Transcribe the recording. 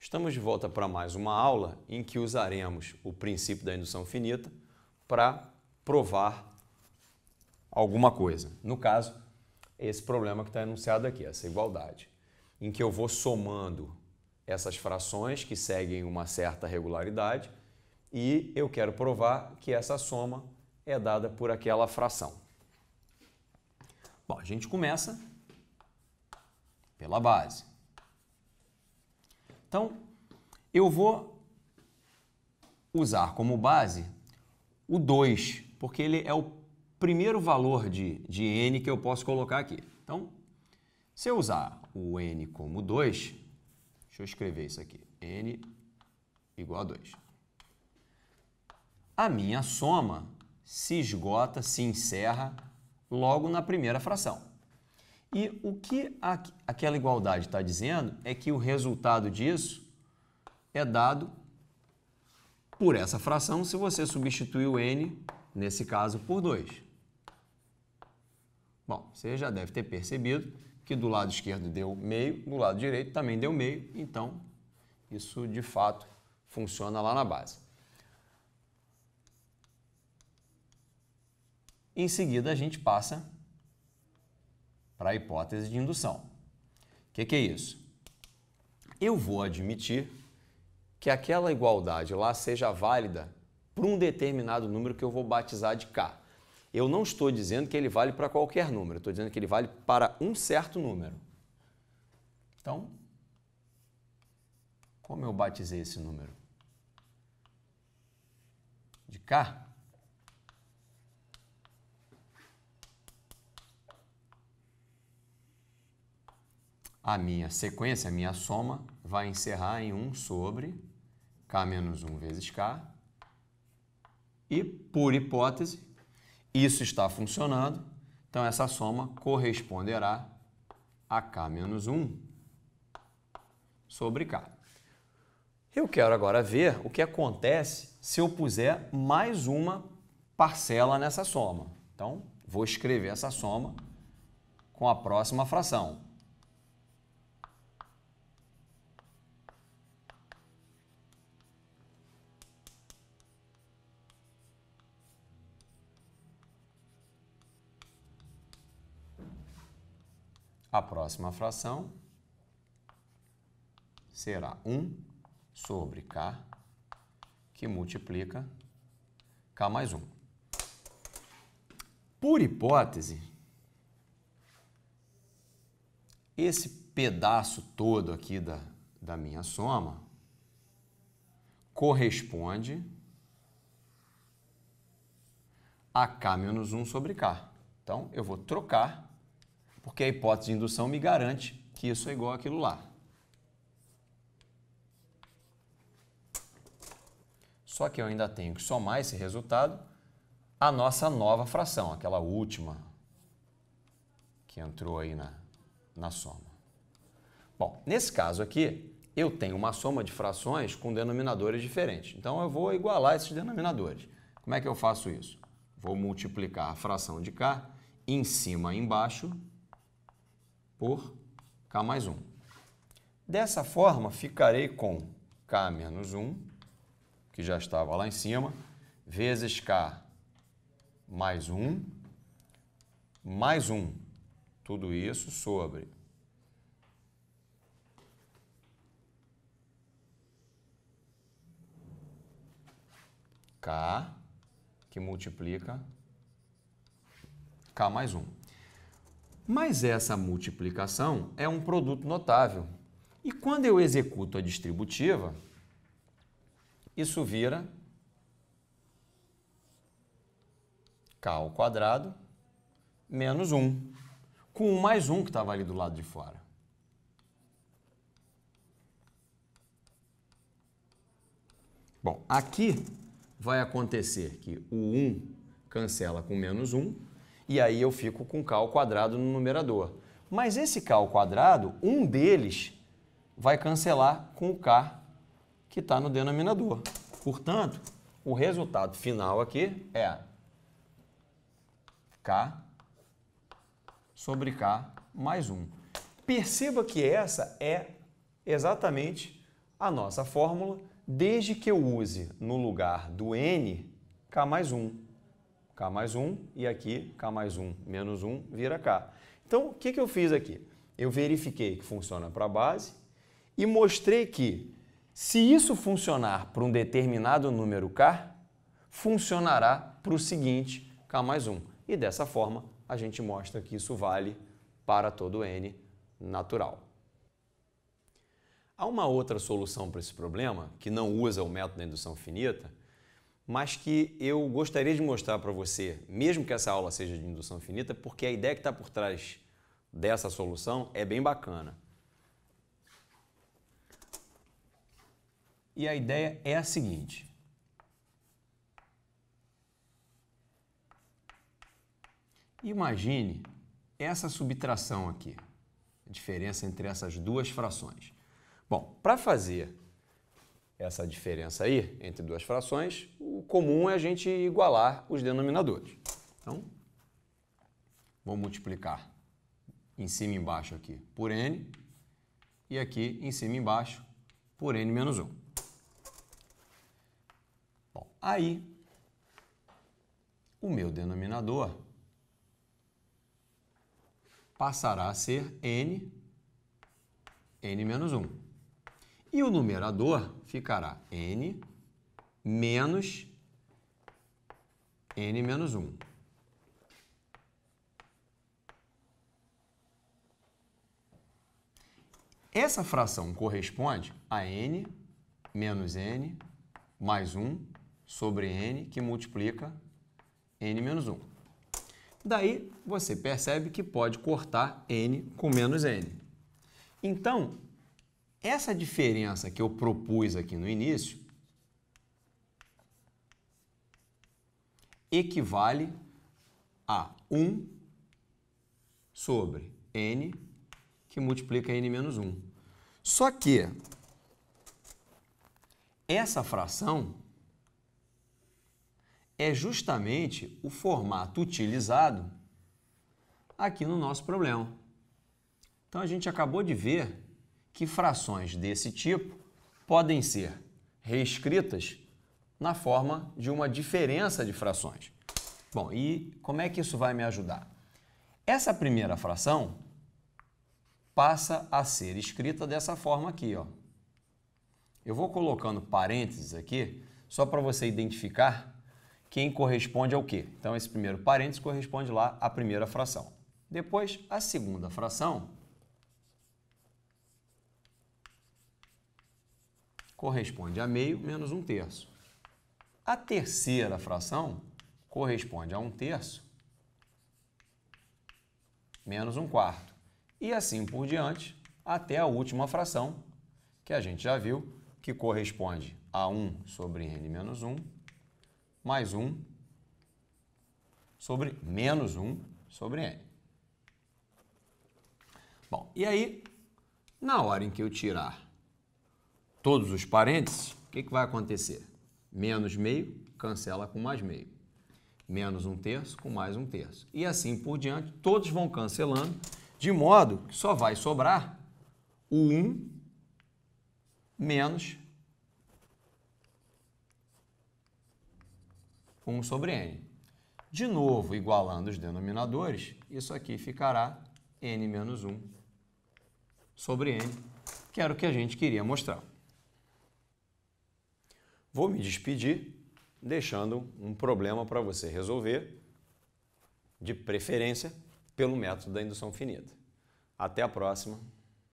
Estamos de volta para mais uma aula em que usaremos o princípio da indução finita para provar alguma coisa. No caso, esse problema que está enunciado aqui, essa igualdade, em que eu vou somando essas frações que seguem uma certa regularidade e eu quero provar que essa soma é dada por aquela fração. Bom, a gente começa pela base. Então, eu vou usar como base o 2, porque ele é o primeiro valor de, de n que eu posso colocar aqui. Então, se eu usar o n como 2, deixa eu escrever isso aqui, n igual a 2. A minha soma se esgota, se encerra logo na primeira fração. E o que a, aquela igualdade está dizendo é que o resultado disso é dado por essa fração se você substituir o n, nesse caso, por 2. Bom, você já deve ter percebido que do lado esquerdo deu meio, do lado direito também deu meio, então isso de fato funciona lá na base. Em seguida, a gente passa para a hipótese de indução. O que, que é isso? Eu vou admitir que aquela igualdade lá seja válida para um determinado número que eu vou batizar de k. Eu não estou dizendo que ele vale para qualquer número, estou dizendo que ele vale para um certo número. Então, como eu batizei esse número? De k? a minha sequência, a minha soma, vai encerrar em 1 sobre k menos 1 vezes k. E, por hipótese, isso está funcionando, então essa soma corresponderá a k menos 1 sobre k. Eu quero agora ver o que acontece se eu puser mais uma parcela nessa soma. Então, vou escrever essa soma com a próxima fração. A próxima fração será 1 sobre k, que multiplica k mais 1. Por hipótese, esse pedaço todo aqui da, da minha soma corresponde a k menos 1 sobre k. Então, eu vou trocar porque a hipótese de indução me garante que isso é igual àquilo lá. Só que eu ainda tenho que somar esse resultado à nossa nova fração, aquela última que entrou aí na, na soma. Bom, nesse caso aqui, eu tenho uma soma de frações com denominadores diferentes. Então eu vou igualar esses denominadores. Como é que eu faço isso? Vou multiplicar a fração de cá em cima e embaixo por k mais 1. Dessa forma, ficarei com k menos 1, que já estava lá em cima, vezes k mais 1, mais 1. Tudo isso sobre k, que multiplica k mais 1. Mas essa multiplicação é um produto notável. E quando eu executo a distributiva, isso vira k ao quadrado menos 1, com 1 mais 1 que estava tá ali do lado de fora. Bom, aqui vai acontecer que o 1 cancela com menos 1, e aí eu fico com k ao quadrado no numerador. Mas esse k ao quadrado, um deles vai cancelar com o k que está no denominador. Portanto, o resultado final aqui é k sobre k mais 1. Perceba que essa é exatamente a nossa fórmula, desde que eu use no lugar do n k mais 1. K mais 1, e aqui K mais 1 menos 1 vira K. Então, o que, que eu fiz aqui? Eu verifiquei que funciona para a base e mostrei que, se isso funcionar para um determinado número K, funcionará para o seguinte K mais 1. E dessa forma, a gente mostra que isso vale para todo N natural. Há uma outra solução para esse problema, que não usa o método da indução finita, mas que eu gostaria de mostrar para você, mesmo que essa aula seja de indução finita, porque a ideia que está por trás dessa solução é bem bacana. E a ideia é a seguinte. Imagine essa subtração aqui, a diferença entre essas duas frações. Bom, para fazer essa diferença aí entre duas frações, o comum é a gente igualar os denominadores. Então, vou multiplicar em cima e embaixo aqui por n e aqui em cima e embaixo por n menos 1. Bom, aí o meu denominador passará a ser n, n menos 1. E o numerador ficará n menos n menos 1. Essa fração corresponde a n menos n mais 1 sobre n, que multiplica n menos 1. Daí, você percebe que pode cortar n com menos n. Então, essa diferença que eu propus aqui no início equivale a 1 sobre n que multiplica n menos 1. Só que essa fração é justamente o formato utilizado aqui no nosso problema. Então a gente acabou de ver que frações desse tipo podem ser reescritas na forma de uma diferença de frações. Bom, e como é que isso vai me ajudar? Essa primeira fração passa a ser escrita dessa forma aqui, ó. Eu vou colocando parênteses aqui só para você identificar quem corresponde ao quê. Então esse primeiro parênteses corresponde lá à primeira fração. Depois, a segunda fração corresponde a meio menos um terço. A terceira fração corresponde a um terço menos um quarto. E assim por diante, até a última fração, que a gente já viu, que corresponde a 1 sobre n menos 1, mais 1 sobre menos 1 sobre n. Bom, e aí, na hora em que eu tirar todos os parênteses, o que, que vai acontecer? Menos meio, cancela com mais meio. Menos um terço com mais um terço. E assim por diante, todos vão cancelando, de modo que só vai sobrar o 1 menos 1 sobre n. De novo, igualando os denominadores, isso aqui ficará n menos 1 sobre n, que era o que a gente queria mostrar vou me despedir deixando um problema para você resolver, de preferência pelo método da indução finita. Até a próxima!